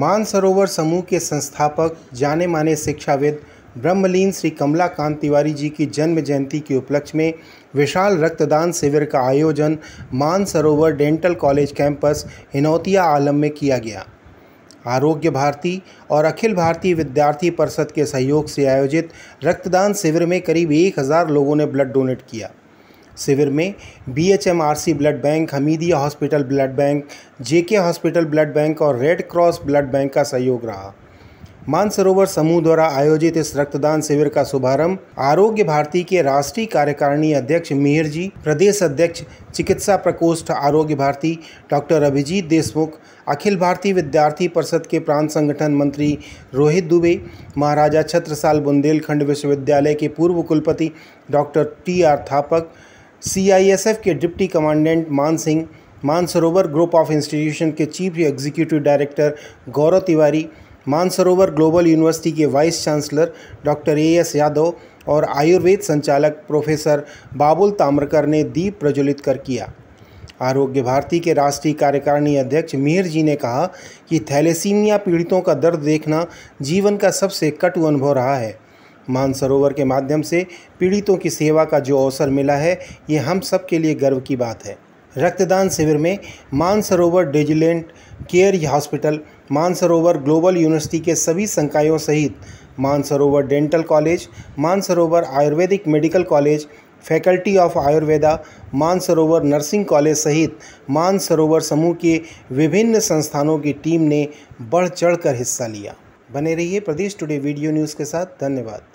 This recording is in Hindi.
मानसरोवर समूह के संस्थापक जाने माने शिक्षाविद ब्रह्मलीन श्री कमलाकांत तिवारी जी की जन्म जयंती के उपलक्ष्य में विशाल रक्तदान शिविर का आयोजन Mansarovar dental college campus Hinotia Alam में किया गया आरोग्य भारती और अखिल भारतीय विद्यार्थी परिषद के सहयोग से आयोजित रक्तदान शिविर में करीब एक हज़ार लोगों ने ब्लड डोनेट किया शिविर में B H M R C blood bank Hamidia hospital blood bank JK hospital blood bank और रेड क्रॉस ब्लड बैंक का सहयोग रहा मानसरोवर समूह द्वारा आयोजित इस रक्तदान शिविर का शुभारंभ आरोग्य भारती के राष्ट्रीय कार्यकारिणी अध्यक्ष मिहिर जी प्रदेश अध्यक्ष चिकित्सा प्रकोष्ठ आरोग्य भारती डॉक्टर अभिजीत देशमुख अखिल भारतीय विद्यार्थी परिषद के प्रांत संगठन मंत्री रोहित दुबे महाराजा छत्रसाल बुंदेलखंड विश्वविद्यालय के पूर्व कुलपति doctor T R Thapak CISF के deputy commandant Man Singh Mansarovar group of institution के chief executive director Gaurav Tiwari Mansarovar global university के vice chancellor doctor A S Yadav और आयुर्वेद संचालक प्रोफेसर बाबुल ताम्रकर ने दीप प्रज्वलित कर किया आरोग्य भारती के राष्ट्रीय कार्यकारिणी अध्यक्ष मिहिर जी ने कहा कि थैलेसीमिया पीड़ितों का दर्द देखना जीवन का सबसे कटु अनुभव रहा है मानसरोवर के माध्यम से पीड़ितों की सेवा का जो अवसर मिला है ये हम सब के लिए गर्व की बात है रक्तदान शिविर में Mansarovar diligent care hospital Mansarovar global university के सभी संकायों सहित Mansarovar dental college Mansarovar Ayurvedic medical college faculty of Ayurveda Mansarovar nursing college सहित मानसरोवर समूह के विभिन्न संस्थानों की टीम ने बढ़ चढ़ हिस्सा लिया बने रहिए प्रदेश टुडे वीडियो न्यूज़ के साथ धन्यवाद